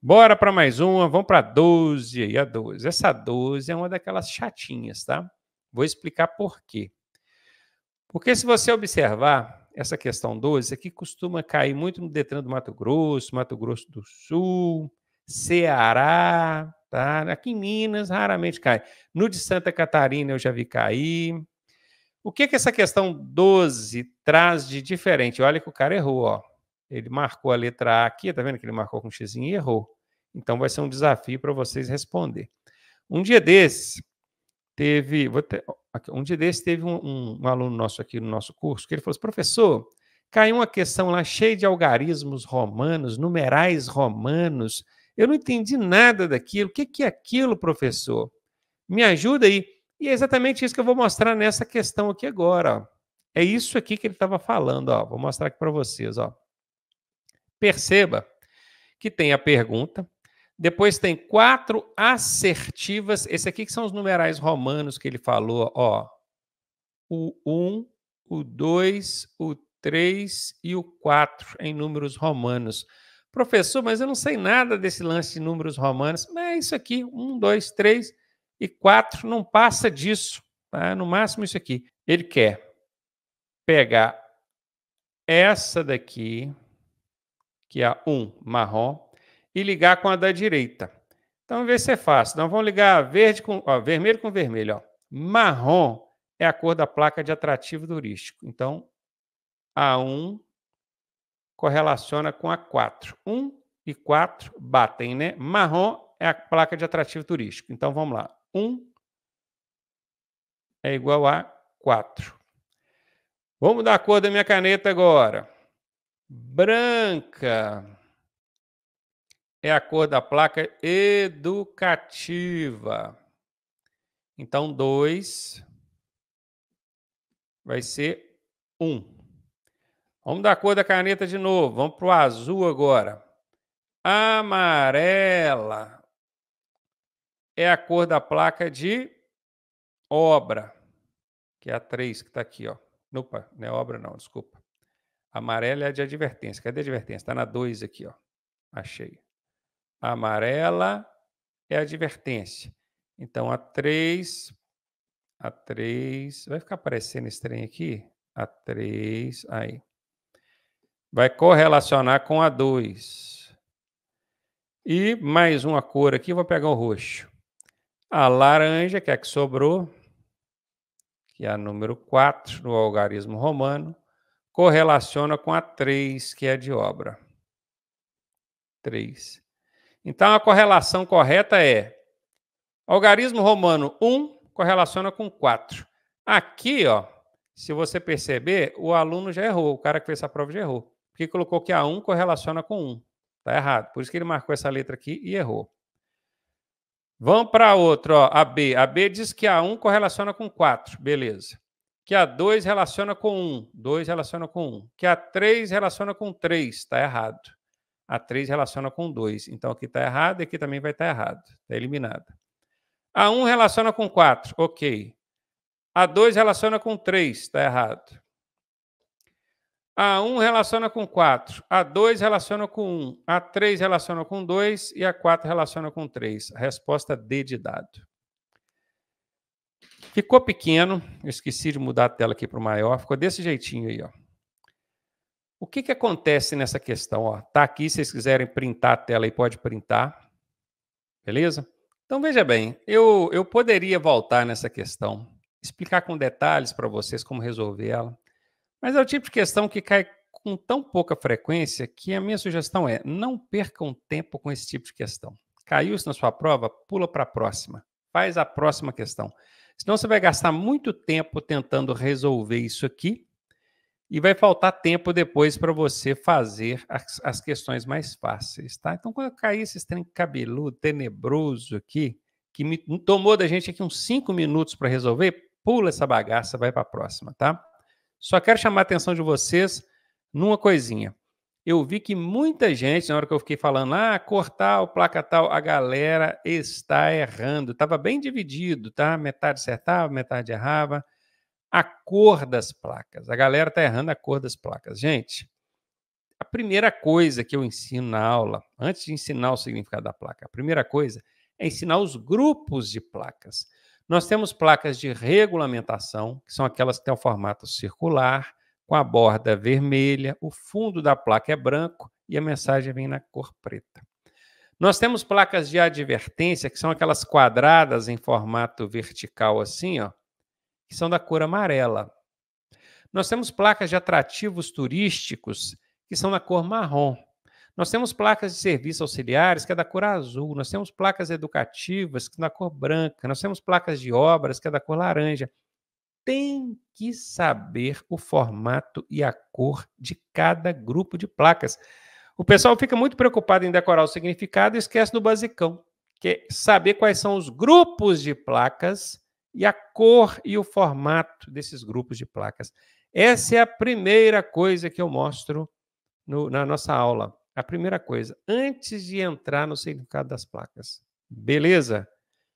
Bora para mais uma, vamos para a 12 e a 12. Essa 12 é uma daquelas chatinhas, tá? Vou explicar por quê. Porque se você observar essa questão 12, aqui costuma cair muito no Detran do Mato Grosso, Mato Grosso do Sul, Ceará, tá? Aqui em Minas raramente cai. No de Santa Catarina eu já vi cair. O que que essa questão 12 traz de diferente? Olha que o cara errou, ó. Ele marcou a letra A aqui, tá vendo que ele marcou com um X e errou. Então vai ser um desafio para vocês responder. Um dia desse teve, ter, um dia desse teve um, um, um, aluno nosso aqui no nosso curso que ele falou: assim, professor, caiu uma questão lá cheia de algarismos romanos, numerais romanos. Eu não entendi nada daquilo. O que, que é aquilo, professor? Me ajuda aí. E é exatamente isso que eu vou mostrar nessa questão aqui agora. Ó. É isso aqui que ele estava falando. Ó. Vou mostrar aqui para vocês. Ó. Perceba que tem a pergunta, depois tem quatro assertivas. Esse aqui que são os numerais romanos que ele falou, ó. O 1, o 2, o 3 e o 4 em números romanos. Professor, mas eu não sei nada desse lance de números romanos. Mas é isso aqui, 1, 2, 3 e 4, não passa disso. Tá? No máximo isso aqui. Ele quer pegar essa daqui, que é a 1 marrom, e ligar com a da direita. Então, vê se é fácil. Então, vamos ligar verde com, ó, vermelho com vermelho. Ó. Marrom é a cor da placa de atrativo turístico. Então, A1 correlaciona com A4. 1 e 4 batem, né? Marrom é a placa de atrativo turístico. Então, vamos lá. 1 é igual a 4. Vamos dar a cor da minha caneta agora. Branca é a cor da placa educativa. Então, 2 vai ser 1. Um. Vamos a cor da caneta de novo. Vamos para o azul agora. Amarela é a cor da placa de obra, que é a 3 que está aqui. Ó. Opa, não é obra não, desculpa. Amarela é a de advertência. Cadê a advertência? Está na 2 aqui, ó. Achei. amarela é advertência. Então, a 3, a 3, vai ficar aparecendo esse trem aqui? A 3, aí. Vai correlacionar com a 2. E mais uma cor aqui, vou pegar o roxo. A laranja, que é a que sobrou, que é a número 4 no algarismo romano, correlaciona com a 3, que é de obra. 3. Então, a correlação correta é algarismo romano 1 correlaciona com 4. Aqui, ó, se você perceber, o aluno já errou, o cara que fez essa prova já errou. Porque colocou que a 1 correlaciona com 1. Está errado. Por isso que ele marcou essa letra aqui e errou. Vamos para outro, ó, a B. A B diz que a 1 correlaciona com 4. Beleza que a 2 relaciona com 1, um, 2 relaciona com 1, um, que a 3 relaciona com 3, está errado. A 3 relaciona com 2, então aqui está errado e aqui também vai estar tá errado, está eliminada. A 1 um relaciona com 4, ok. A 2 relaciona com 3, está errado. A 1 relaciona com 4, a 2 relaciona com 1, a 3 relaciona com 2 e a 4 relaciona com 3. Resposta D de dado. Ficou pequeno, eu esqueci de mudar a tela aqui para o maior, ficou desse jeitinho aí, ó. O que, que acontece nessa questão? Ó, tá aqui, se vocês quiserem printar a tela aí, pode printar. Beleza? Então veja bem, eu, eu poderia voltar nessa questão, explicar com detalhes para vocês como resolver ela, mas é o tipo de questão que cai com tão pouca frequência que a minha sugestão é não percam tempo com esse tipo de questão. Caiu-se na sua prova, pula para a próxima. Faz a próxima questão. Senão você vai gastar muito tempo tentando resolver isso aqui e vai faltar tempo depois para você fazer as, as, questões mais fáceis, tá? Então, quando cair esse trem cabeludo, tenebroso aqui, que me, tomou da gente aqui uns cinco minutos para resolver, pula essa bagaça, vai para a próxima, tá? Só quero chamar a atenção de vocês numa coisinha eu vi que muita gente, na hora que eu fiquei falando, ah, cortar o placa tal, a galera está errando. Estava bem dividido, tá? Metade acertava, metade errava. A cor das placas. A galera está errando a cor das placas. Gente, a primeira coisa que eu ensino na aula, antes de ensinar o significado da placa, a primeira coisa é ensinar os grupos de placas. Nós temos placas de regulamentação, que são aquelas que têm o formato circular, com a borda vermelha, o fundo da placa é branco e a mensagem vem na cor preta. Nós temos placas de advertência, que são aquelas quadradas em formato vertical assim, ó, que são da cor amarela. Nós temos placas de atrativos turísticos, que são da cor marrom. Nós temos placas de serviços auxiliares, que é da cor azul. Nós temos placas educativas, que são da cor branca. Nós temos placas de obras, que é da cor laranja tem que saber o formato e a cor de cada grupo de placas. O pessoal fica muito preocupado em decorar o significado e esquece do basicão, que é saber quais são os grupos de placas e a cor e o formato desses grupos de placas. Essa é a primeira coisa que eu mostro no, na nossa aula. A primeira coisa, antes de entrar no significado das placas. Beleza?